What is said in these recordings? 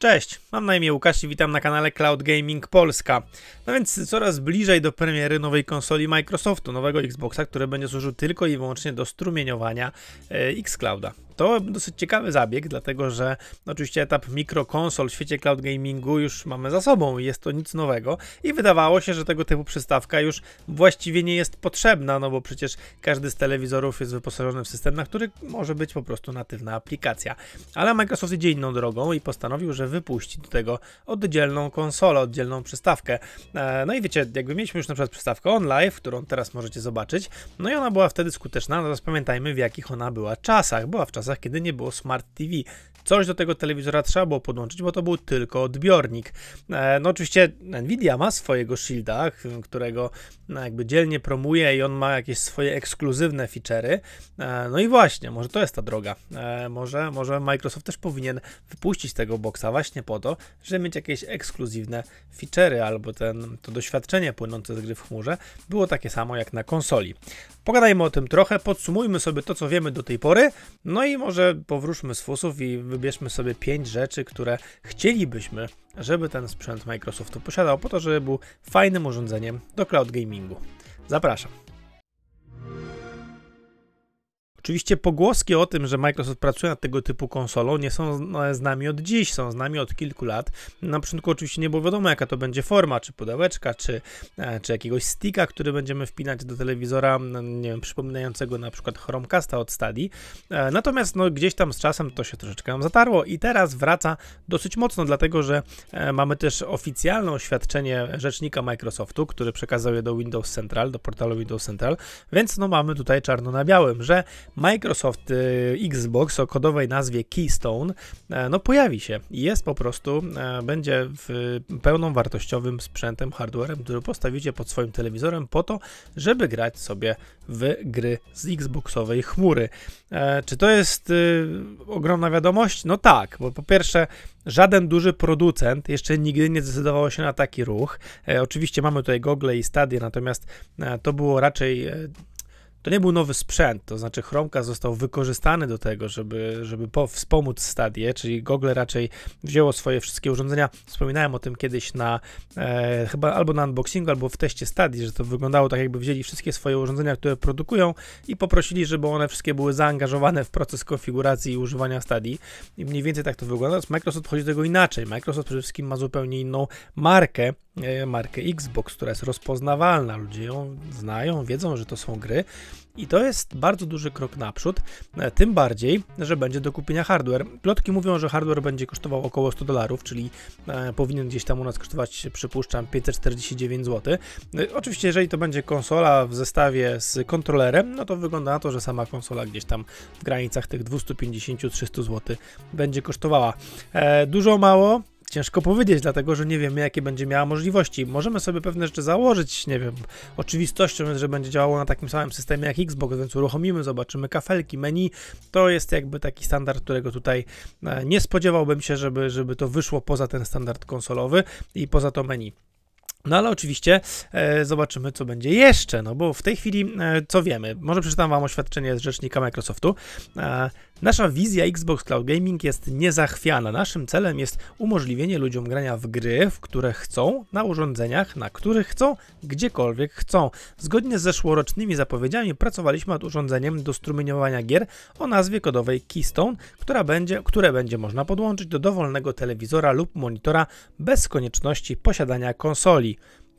Cześć, mam na imię Łukasz i witam na kanale Cloud Gaming Polska. No więc coraz bliżej do premiery nowej konsoli Microsoftu, nowego Xboxa, który będzie służył tylko i wyłącznie do strumieniowania e, Xclouda. To dosyć ciekawy zabieg, dlatego że no, oczywiście etap mikrokonsol w świecie cloud gamingu już mamy za sobą, jest to nic nowego i wydawało się, że tego typu przystawka już właściwie nie jest potrzebna, no bo przecież każdy z telewizorów jest wyposażony w system, na który może być po prostu natywna aplikacja. Ale Microsoft idzie inną drogą i postanowił, że wypuści do tego oddzielną konsolę, oddzielną przystawkę. E, no i wiecie, jakby mieliśmy już na przykład przystawkę OnLive, którą teraz możecie zobaczyć, no i ona była wtedy skuteczna, no teraz pamiętajmy w jakich ona była czasach. Była w czasach czasach, kiedy nie było Smart TV. Coś do tego telewizora trzeba było podłączyć, bo to był tylko odbiornik. E, no oczywiście Nvidia ma swojego Shielda, którego no, jakby dzielnie promuje i on ma jakieś swoje ekskluzywne feature'y. E, no i właśnie, może to jest ta droga. E, może, może Microsoft też powinien wypuścić tego boxa właśnie po to, żeby mieć jakieś ekskluzywne feature'y albo ten, to doświadczenie płynące z gry w chmurze było takie samo jak na konsoli. Pogadajmy o tym trochę, podsumujmy sobie to, co wiemy do tej pory, no i może powróćmy z fusów i wybierzmy sobie pięć rzeczy, które chcielibyśmy, żeby ten sprzęt Microsoftu posiadał, po to, żeby był fajnym urządzeniem do cloud gamingu. Zapraszam. Oczywiście pogłoski o tym, że Microsoft pracuje nad tego typu konsolą, nie są no, z nami od dziś, są z nami od kilku lat. Na początku oczywiście nie było wiadomo, jaka to będzie forma, czy pudełeczka, czy, e, czy jakiegoś sticka, który będziemy wpinać do telewizora, nie wiem, przypominającego na przykład Chromecasta od Stadi. E, natomiast no, gdzieś tam z czasem to się troszeczkę nam zatarło i teraz wraca dosyć mocno, dlatego że e, mamy też oficjalne oświadczenie rzecznika Microsoftu, który przekazał je do Windows Central, do portalu Windows Central, więc no mamy tutaj czarno na białym, że Microsoft y, Xbox o kodowej nazwie Keystone e, no pojawi się. Jest po prostu, e, będzie pełną wartościowym sprzętem, hardwarem, który postawicie pod swoim telewizorem po to, żeby grać sobie w gry z Xboxowej chmury. E, czy to jest y, ogromna wiadomość? No tak, bo po pierwsze Żaden duży producent jeszcze nigdy nie zdecydował się na taki ruch. oczywiście mamy tutaj Google i Stadia, natomiast to było raczej to nie był nowy sprzęt, to znaczy Chromecast został wykorzystany do tego, żeby, żeby po, wspomóc Stadię, czyli Google raczej wzięło swoje wszystkie urządzenia. Wspominałem o tym kiedyś na e, chyba albo na unboxingu, albo w teście Stadii, że to wyglądało tak, jakby wzięli wszystkie swoje urządzenia, które produkują i poprosili, żeby one wszystkie były zaangażowane w proces konfiguracji i używania Stadii. I mniej więcej tak to wygląda. Z Microsoft chodzi do tego inaczej. Microsoft przede wszystkim ma zupełnie inną markę E, markę Xbox, która jest rozpoznawalna, ludzie ją znają, wiedzą, że to są gry i to jest bardzo duży krok naprzód, e, tym bardziej, że będzie do kupienia hardware. Plotki mówią, że hardware będzie kosztował około 100 dolarów, czyli e, powinien gdzieś tam u nas kosztować, przypuszczam, 549 zł. Oczywiście, jeżeli to będzie konsola w zestawie z kontrolerem, no to wygląda na to, że sama konsola gdzieś tam w granicach tych 250-300 zł będzie kosztowała. Dużo mało, Ciężko powiedzieć, dlatego że nie wiemy, jakie będzie miała możliwości. Możemy sobie pewne rzeczy założyć, nie wiem, oczywistością jest, że będzie działało na takim samym systemie jak Xbox, więc uruchomimy, zobaczymy kafelki, menu. To jest jakby taki standard, którego tutaj e, nie spodziewałbym się, żeby, żeby to wyszło poza ten standard konsolowy i poza to menu. No ale oczywiście e, zobaczymy, co będzie jeszcze, no bo w tej chwili e, co wiemy? Może przeczytam Wam oświadczenie z rzecznika Microsoftu. E, Nasza wizja Xbox Cloud Gaming jest niezachwiana. Naszym celem jest umożliwienie ludziom grania w gry, w które chcą, na urządzeniach, na których chcą, gdziekolwiek chcą. Zgodnie z zeszłorocznymi zapowiedziami pracowaliśmy nad urządzeniem do strumieniowania gier o nazwie kodowej Keystone, która będzie, które będzie można podłączyć do dowolnego telewizora lub monitora bez konieczności posiadania konsoli.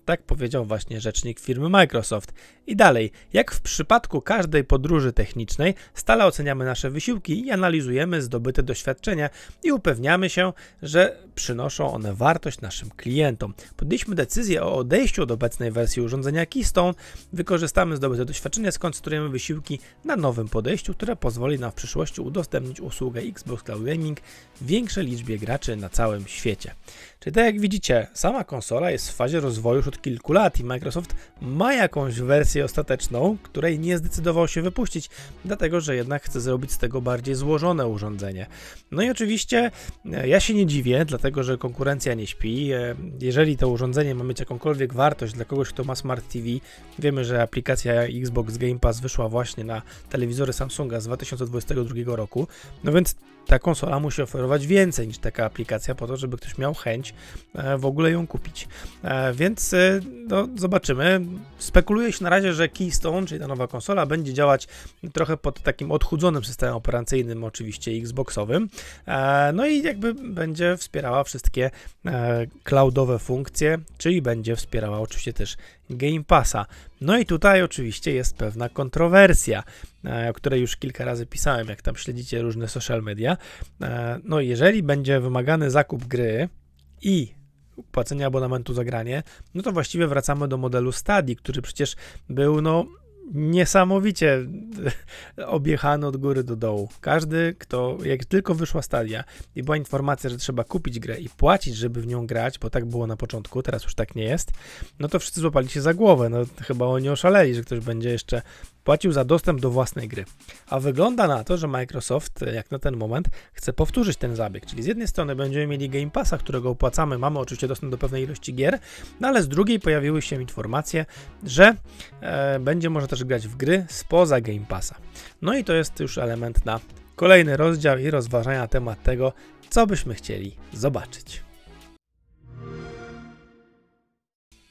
Tak powiedział właśnie rzecznik firmy Microsoft. I dalej, jak w przypadku każdej podróży technicznej, stale oceniamy nasze wysiłki i analizujemy zdobyte doświadczenia i upewniamy się, że przynoszą one wartość naszym klientom. Podjęliśmy decyzję o odejściu od obecnej wersji urządzenia Keystone, wykorzystamy zdobyte doświadczenia, skoncentrujemy wysiłki na nowym podejściu, które pozwoli nam w przyszłości udostępnić usługę Xbox Cloud Gaming większej liczbie graczy na całym świecie. Czyli tak jak widzicie, sama konsola jest w fazie rozwoju już od kilku lat i Microsoft ma jakąś wersję ostateczną, której nie zdecydował się wypuścić, dlatego że jednak chce zrobić z tego bardziej złożone urządzenie. No i oczywiście e, ja się nie dziwię, dlatego że konkurencja nie śpi. E, jeżeli to urządzenie ma mieć jakąkolwiek wartość dla kogoś, kto ma Smart TV, wiemy, że aplikacja Xbox Game Pass wyszła właśnie na telewizory Samsunga z 2022 roku, no więc ta konsola musi oferować więcej niż taka aplikacja po to, żeby ktoś miał chęć e, w ogóle ją kupić. E, więc e, no, zobaczymy. Spekuluje się na razie, że Keystone, czyli ta nowa konsola, będzie działać trochę pod takim odchudzonym systemem operacyjnym, oczywiście Xboxowym. No i jakby będzie wspierała wszystkie cloudowe funkcje, czyli będzie wspierała oczywiście też Game Passa. No i tutaj oczywiście jest pewna kontrowersja. E, o której już kilka razy pisałem, jak tam śledzicie różne social media. E, no, jeżeli będzie wymagany zakup gry i płacenie abonamentu za granie, no to właściwie wracamy do modelu Stadi, który przecież był, no, niesamowicie objechany od góry do dołu. Każdy, kto, jak tylko wyszła stadia i była informacja, że trzeba kupić grę i płacić, żeby w nią grać, bo tak było na początku, teraz już tak nie jest, no to wszyscy złapali się za głowę. No chyba oni oszaleli, że ktoś będzie jeszcze płacił za dostęp do własnej gry. A wygląda na to, że Microsoft, e, jak na ten moment, chce powtórzyć ten zabieg. Czyli z jednej strony będziemy mieli Game Passa, którego opłacamy, mamy oczywiście dostęp do pewnej ilości gier, no ale z drugiej pojawiły się informacje, że e, będzie można też grać w gry spoza Game Passa. No i to jest już element na kolejny rozdział i rozważania na temat tego, co byśmy chcieli zobaczyć.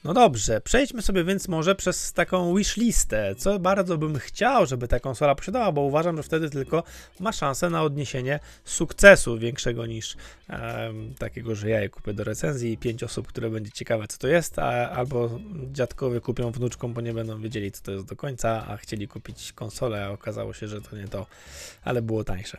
No dobrze, przejdźmy sobie więc może przez taką wishlistę, co bardzo bym chciał, żeby ta konsola posiadała, bo uważam, że wtedy tylko ma szansę na odniesienie sukcesu większego niż e, takiego, że ja je kupię do recenzji i pięć osób, które będzie ciekawe co to jest, a, albo dziadkowie kupią wnuczką, bo nie będą wiedzieli co to jest do końca, a chcieli kupić konsolę, a okazało się, że to nie to, ale było tańsze.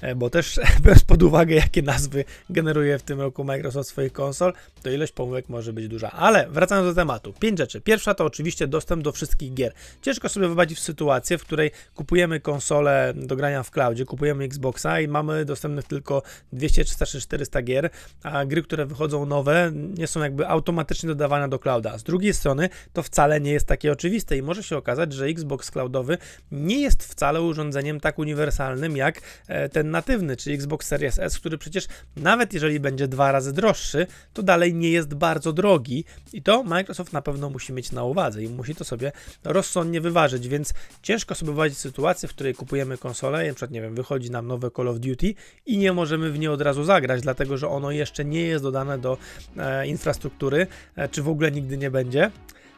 E, bo też biorąc pod uwagę jakie nazwy generuje w tym roku Microsoft swoich konsol, to ilość pomyłek może być duża, ale wracając wracając do tematu. Pięć rzeczy. Pierwsza to oczywiście dostęp do wszystkich gier. Ciężko sobie wyobrazić sytuację, w której kupujemy konsolę do grania w cloudzie, kupujemy Xboxa i mamy dostępnych tylko 200, 300, 400 gier, a gry, które wychodzą nowe, nie są jakby automatycznie dodawane do clouda. Z drugiej strony to wcale nie jest takie oczywiste i może się okazać, że Xbox cloudowy nie jest wcale urządzeniem tak uniwersalnym jak e, ten natywny, czyli Xbox Series S, który przecież nawet jeżeli będzie dwa razy droższy, to dalej nie jest bardzo drogi i to to Microsoft na pewno musi mieć na uwadze i musi to sobie rozsądnie wyważyć, więc ciężko sobie wyobrazić sytuację, w której kupujemy konsolę, na przykład, nie wiem, wychodzi nam nowe Call of Duty i nie możemy w nie od razu zagrać, dlatego że ono jeszcze nie jest dodane do e, infrastruktury, e, czy w ogóle nigdy nie będzie.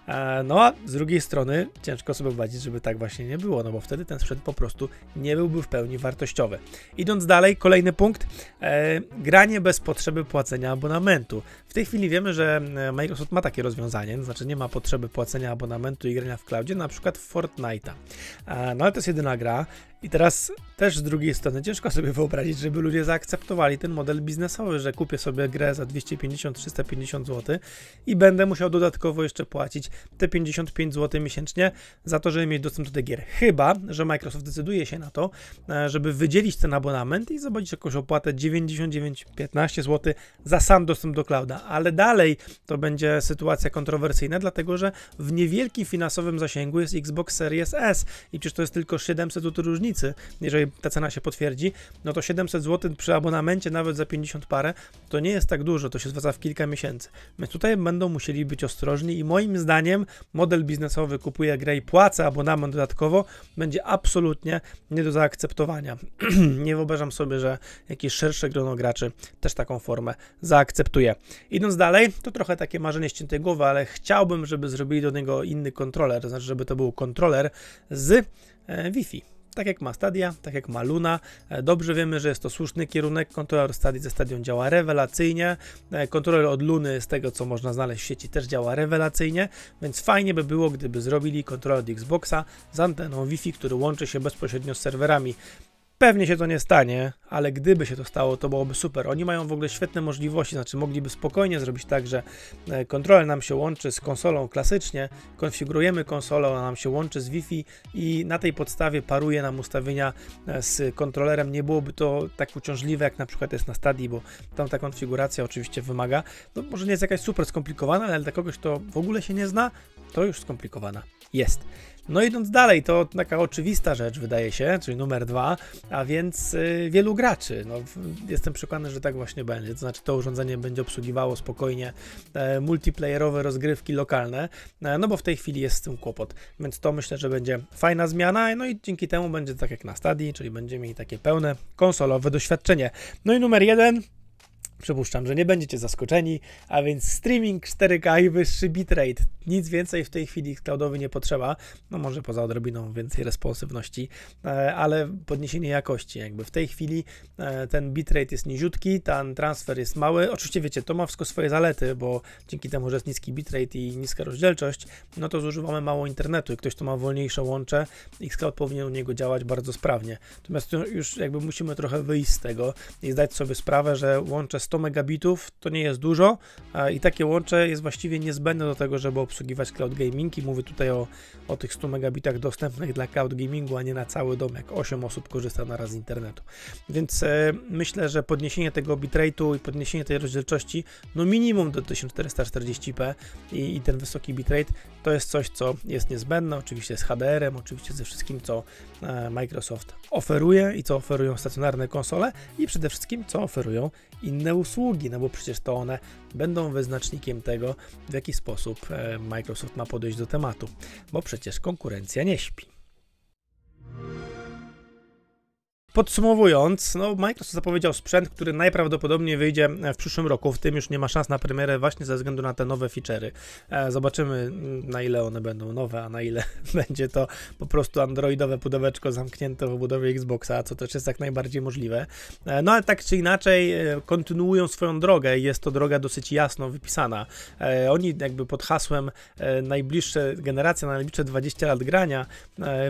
E, no a z drugiej strony ciężko sobie wyobrazić, żeby tak właśnie nie było, no bo wtedy ten sprzęt po prostu nie byłby w pełni wartościowy. Idąc dalej, kolejny punkt, e, granie bez potrzeby płacenia abonamentu. W tej chwili wiemy, że e, Microsoft ma takie rozwiązanie, to znaczy nie ma potrzeby płacenia abonamentu i grania w cloudzie, na przykład Fortnite'a. E, no ale to jest jedyna gra i teraz też z drugiej strony ciężko sobie wyobrazić, żeby ludzie zaakceptowali ten model biznesowy, że kupię sobie grę za 250-350 zł i będę musiał dodatkowo jeszcze płacić te 55 zł miesięcznie za to, żeby mieć dostęp do tej gier. Chyba, że Microsoft decyduje się na to, e, żeby wydzielić ten abonament i zobaczyć jakąś opłatę 99-15 zł za sam dostęp do clouda, ale dalej to będzie sytuacja kontrowersyjna, dlatego że w niewielkim finansowym zasięgu jest Xbox Series S i przecież to jest tylko 700 zł różnicy różnicy, jeżeli ta cena się potwierdzi, no to 700 zł przy abonamencie nawet za 50 parę, to nie jest tak dużo, to się zwraca w kilka miesięcy. Więc tutaj będą musieli być ostrożni i moim zdaniem model biznesowy kupuje grę i płaca abonament dodatkowo będzie absolutnie nie do zaakceptowania. nie wyobrażam sobie, że jakieś szersze grono graczy też taką formę zaakceptuje. Idąc dalej, to trochę takie marzenie ściętej głowy, ale chciałbym, żeby zrobili do niego inny kontroler, to znaczy, żeby to był kontroler z e, Wi-Fi tak jak ma Stadia, tak jak ma Luna. E, dobrze wiemy, że jest to słuszny kierunek. Kontroler Stadii ze Stadią działa rewelacyjnie. E, kontroler od Luny, z tego co można znaleźć w sieci, też działa rewelacyjnie, więc fajnie by było, gdyby zrobili kontroler od Xboxa z anteną Wi-Fi, który łączy się bezpośrednio z serwerami Pewnie się to nie stanie, ale gdyby się to stało, to byłoby super. Oni mają w ogóle świetne możliwości, znaczy mogliby spokojnie zrobić tak, że e, kontroler nam się łączy z konsolą klasycznie, konfigurujemy konsolę, ona nam się łączy z Wi-Fi i na tej podstawie paruje nam ustawienia e, z kontrolerem. Nie byłoby to tak uciążliwe, jak na przykład jest na Stadii, bo tam ta konfiguracja oczywiście wymaga. No może nie jest jakaś super skomplikowana, ale dla kogoś, kto w ogóle się nie zna, to już skomplikowana jest. No idąc dalej, to taka oczywista rzecz wydaje się, czyli numer dwa, a więc y, wielu graczy. No, jestem przekonany, że tak właśnie będzie. To znaczy to urządzenie będzie obsługiwało spokojnie e, multiplayerowe rozgrywki lokalne, e, no bo w tej chwili jest z tym kłopot. Więc to myślę, że będzie fajna zmiana, no i dzięki temu będzie tak jak na Stadii, czyli będziemy mieli takie pełne konsolowe doświadczenie. No i numer jeden, Przypuszczam, że nie będziecie zaskoczeni, a więc streaming 4K i wyższy bitrate. Nic więcej w tej chwili cloudowy nie potrzeba, no może poza odrobiną więcej responsywności, e, ale podniesienie jakości jakby. W tej chwili e, ten bitrate jest niziutki, ten transfer jest mały. Oczywiście wiecie, to ma wszystko swoje zalety, bo dzięki temu, że jest niski bitrate i niska rozdzielczość, no to zużywamy mało internetu i ktoś, kto ma wolniejsze łącze, xCloud powinien u niego działać bardzo sprawnie. Natomiast już jakby musimy trochę wyjść z tego i zdać sobie sprawę, że łącze 100 megabitów to nie jest dużo i takie łącze jest właściwie niezbędne do tego, żeby obsługiwać cloud gaming i mówię tutaj o, o tych 100 megabitach dostępnych dla cloud gamingu, a nie na cały dom, jak 8 osób korzysta na raz z internetu. Więc e, myślę, że podniesienie tego bitrate'u i podniesienie tej rozdzielczości, no minimum do 1440p i, i ten wysoki bitrate to jest coś, co jest niezbędne, oczywiście z HDR-em, oczywiście ze wszystkim, co e, Microsoft oferuje i co oferują stacjonarne konsole i przede wszystkim, co oferują inne usługi, no bo przecież to one będą wyznacznikiem tego, w jaki sposób e, Microsoft ma podejść do tematu, bo przecież konkurencja nie śpi. Podsumowując, no Microsoft zapowiedział sprzęt, który najprawdopodobniej wyjdzie w przyszłym roku. W tym już nie ma szans na premierę właśnie ze względu na te nowe feature'y. E, zobaczymy mm, na ile one będą nowe, a na ile będzie to po prostu androidowe pudełeczko zamknięte w obudowie Xboxa, co też jest jak najbardziej możliwe. E, no ale tak czy inaczej e, kontynuują swoją drogę i jest to droga dosyć jasno wypisana. Oni jakby pod hasłem najbliższe generacje, na najbliższe 20 lat grania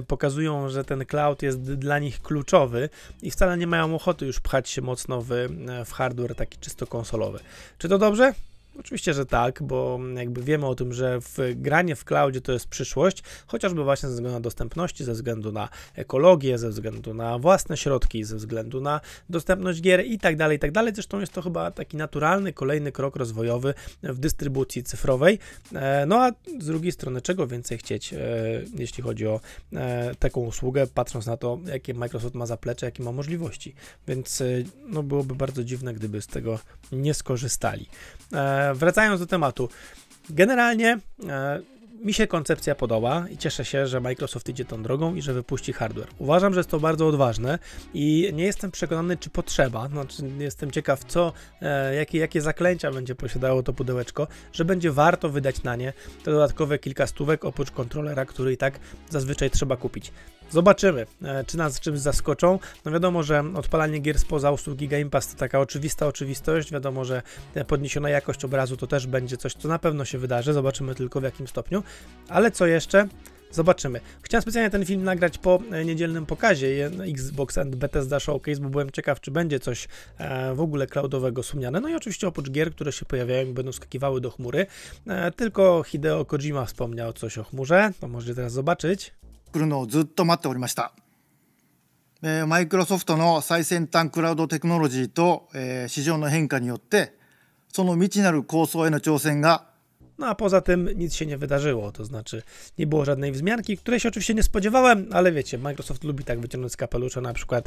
pokazują, że ten cloud jest dla nich kluczowy i wcale nie mają ochoty już pchać się mocno w, e, w hardware taki czysto konsolowy. Czy to dobrze? Oczywiście, że tak, bo jakby wiemy o tym, że w granie w cloudzie to jest przyszłość, chociażby właśnie ze względu na dostępności, ze względu na ekologię, ze względu na własne środki, ze względu na dostępność gier i tak dalej, i tak dalej. Zresztą jest to chyba taki naturalny kolejny krok rozwojowy w dystrybucji cyfrowej. E, no a z drugiej strony, czego więcej chcieć, e, jeśli chodzi o e, taką usługę, patrząc na to, jakie Microsoft ma zaplecze, jakie ma możliwości. Więc no, byłoby bardzo dziwne, gdyby z tego nie skorzystali wracając do tematu. Generalnie e, mi się koncepcja podoba i cieszę się, że Microsoft idzie tą drogą i że wypuści hardware. Uważam, że jest to bardzo odważne i nie jestem przekonany, czy potrzeba. Znaczy, jestem ciekaw, co, e, jakie, jakie zaklęcia będzie posiadało to pudełeczko, że będzie warto wydać na nie te dodatkowe kilka stówek oprócz kontrolera, który i tak zazwyczaj trzeba kupić. Zobaczymy, e, czy nas czymś zaskoczą. No wiadomo, że odpalanie gier spoza usługi Game Pass to taka oczywista oczywistość. Wiadomo, że podniesiona jakość obrazu to też będzie coś, co na pewno się wydarzy. Zobaczymy tylko w jakim stopniu. Ale co jeszcze? Zobaczymy. Chciałem specjalnie ten film nagrać po e, niedzielnym pokazie no, Xbox and Bethesda Showcase, bo byłem ciekaw, czy będzie coś e, w ogóle cloudowego wspomniane. No i oczywiście oprócz gier, które się pojawiają i będą skakiwały do chmury. Tylko Hideo Kojima wspomniał coś o chmurze. To możecie teraz zobaczyć. No a poza tym nic się nie wydarzyło, to znaczy nie było żadnej wzmianki, której się oczywiście nie spodziewałem, ale wiecie, Microsoft lubi tak wyciągnąć z kapelusza, na przykład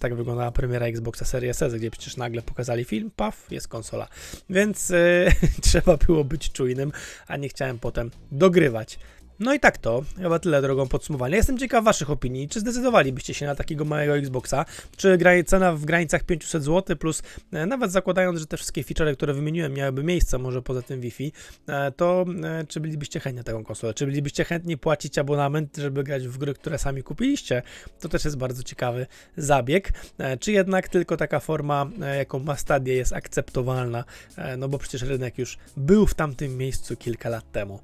tak wyglądała premiera Xboxa Series S, gdzie przecież nagle pokazali film, paf, jest konsola. Więc yy, trzeba było być czujnym, a nie chciałem potem dogrywać no i tak to, chyba tyle drogą podsumowania. Jestem ciekaw waszych opinii, czy zdecydowalibyście się na takiego małego Xboxa, czy cena w granicach 500 zł, plus e, nawet zakładając, że te wszystkie feature, które wymieniłem miałyby miejsce może poza tym Wi-Fi, e, to e, czy bylibyście chętni na taką konsolę, czy bylibyście chętni płacić abonament, żeby grać w gry, które sami kupiliście? To też jest bardzo ciekawy zabieg. Czy jednak tylko taka forma, jaką ma Stadia jest akceptowalna, no bo przecież rynek już był w tamtym miejscu kilka lat temu.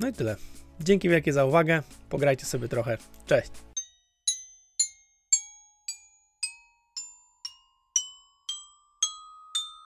No i tyle. Dzięki wielkie za uwagę. Pograjcie sobie trochę. Cześć.